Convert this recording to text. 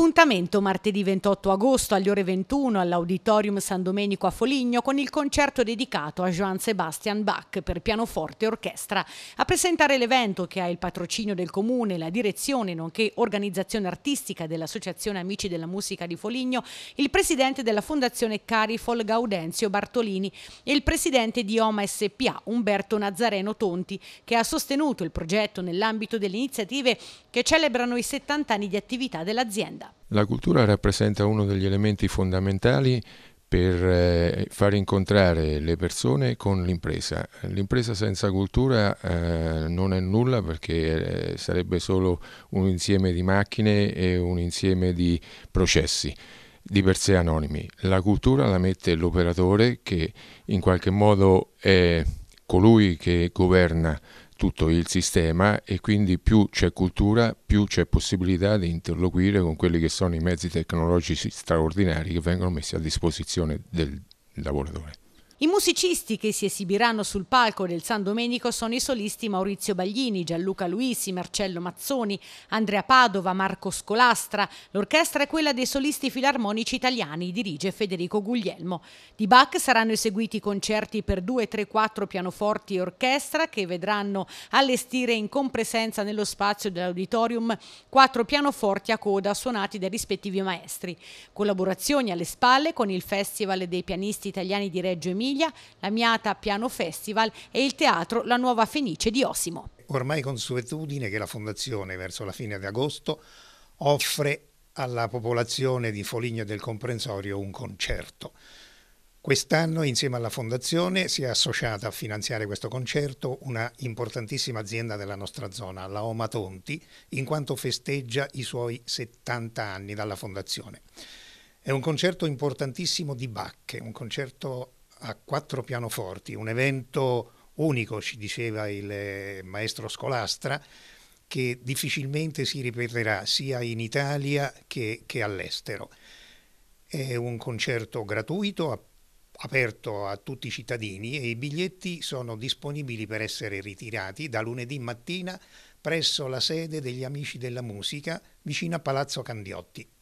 Appuntamento martedì 28 agosto alle ore 21 all'Auditorium San Domenico a Foligno con il concerto dedicato a Joan Sebastian Bach per pianoforte e orchestra. A presentare l'evento che ha il patrocinio del Comune, la direzione nonché organizzazione artistica dell'Associazione Amici della Musica di Foligno, il presidente della Fondazione Carifol Gaudenzio Bartolini e il presidente di OMA SPA Umberto Nazareno Tonti che ha sostenuto il progetto nell'ambito delle iniziative che celebrano i 70 anni di attività dell'azienda. La cultura rappresenta uno degli elementi fondamentali per eh, far incontrare le persone con l'impresa. L'impresa senza cultura eh, non è nulla perché eh, sarebbe solo un insieme di macchine e un insieme di processi di per sé anonimi. La cultura la mette l'operatore che in qualche modo è colui che governa tutto il sistema e quindi più c'è cultura, più c'è possibilità di interloquire con quelli che sono i mezzi tecnologici straordinari che vengono messi a disposizione del lavoratore. I musicisti che si esibiranno sul palco del San Domenico sono i solisti Maurizio Baglini, Gianluca Luisi, Marcello Mazzoni, Andrea Padova, Marco Scolastra. L'orchestra è quella dei solisti filarmonici italiani, dirige Federico Guglielmo. Di Bach saranno eseguiti concerti per due, tre, quattro pianoforti e orchestra che vedranno allestire in compresenza nello spazio dell'auditorium quattro pianoforti a coda suonati dai rispettivi maestri. Collaborazioni alle spalle con il Festival dei pianisti italiani di Reggio Emilia Emilia, la Miata Piano Festival e il teatro La Nuova Fenice di Osimo. Ormai consuetudine che la Fondazione verso la fine di agosto offre alla popolazione di Foligno del Comprensorio un concerto. Quest'anno insieme alla Fondazione si è associata a finanziare questo concerto una importantissima azienda della nostra zona, la Oma Tonti, in quanto festeggia i suoi 70 anni dalla Fondazione. È un concerto importantissimo di Bacche, un concerto a quattro pianoforti, un evento unico, ci diceva il eh, maestro Scolastra, che difficilmente si ripeterà sia in Italia che, che all'estero. È un concerto gratuito, aperto a tutti i cittadini e i biglietti sono disponibili per essere ritirati da lunedì mattina presso la sede degli Amici della Musica vicino a Palazzo Candiotti.